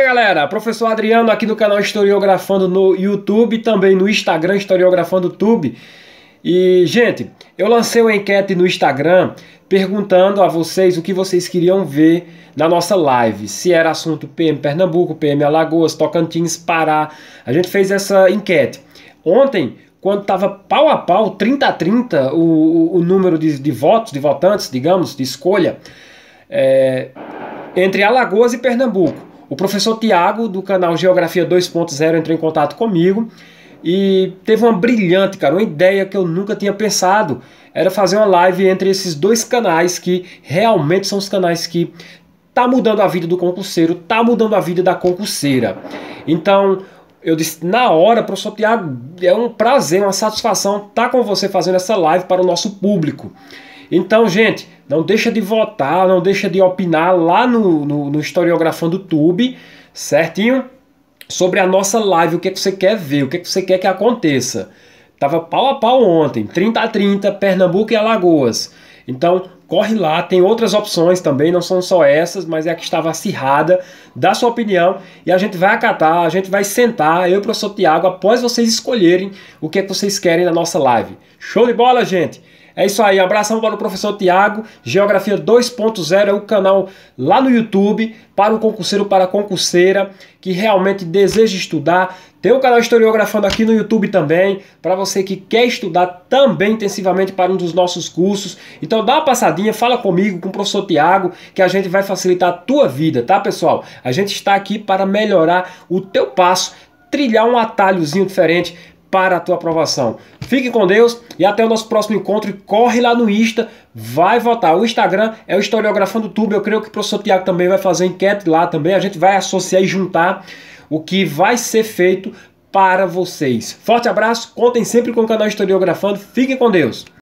E aí galera, professor Adriano aqui do canal Historiografando no YouTube, também no Instagram Historiografando Tube. E gente, eu lancei uma enquete no Instagram perguntando a vocês o que vocês queriam ver na nossa live. Se era assunto PM Pernambuco, PM Alagoas, Tocantins, Pará. A gente fez essa enquete. Ontem, quando estava pau a pau, 30 a 30, o, o, o número de, de, votos, de votantes, digamos, de escolha, é, entre Alagoas e Pernambuco. O professor Tiago, do canal Geografia 2.0, entrou em contato comigo e teve uma brilhante, cara, uma ideia que eu nunca tinha pensado. Era fazer uma live entre esses dois canais que realmente são os canais que tá mudando a vida do concurseiro, tá mudando a vida da concurseira. Então, eu disse na hora, professor Tiago, é um prazer, uma satisfação estar tá com você fazendo essa live para o nosso público. Então, gente, não deixa de votar, não deixa de opinar lá no, no, no Tube, certinho? Sobre a nossa live, o que, é que você quer ver, o que, é que você quer que aconteça. Tava pau a pau ontem, 30 a 30, Pernambuco e Alagoas. Então, corre lá, tem outras opções também, não são só essas, mas é a que estava acirrada, dá sua opinião e a gente vai acatar, a gente vai sentar, eu e o professor Tiago, após vocês escolherem o que é que vocês querem na nossa live. Show de bola, gente! É isso aí, abração para o professor Tiago. Geografia 2.0 é o canal lá no YouTube para o concurseiro, para a concurseira que realmente deseja estudar. Tem o canal Historiografando aqui no YouTube também, para você que quer estudar também intensivamente para um dos nossos cursos. Então dá uma passadinha, fala comigo, com o professor Tiago, que a gente vai facilitar a tua vida, tá pessoal? A gente está aqui para melhorar o teu passo, trilhar um atalhozinho diferente para a tua aprovação. Fique com Deus e até o nosso próximo encontro. E corre lá no Insta, vai votar. O Instagram é o Historiografando tudo. Eu creio que o professor Tiago também vai fazer enquete lá também. A gente vai associar e juntar o que vai ser feito para vocês. Forte abraço, contem sempre com o canal Historiografando. Fiquem com Deus.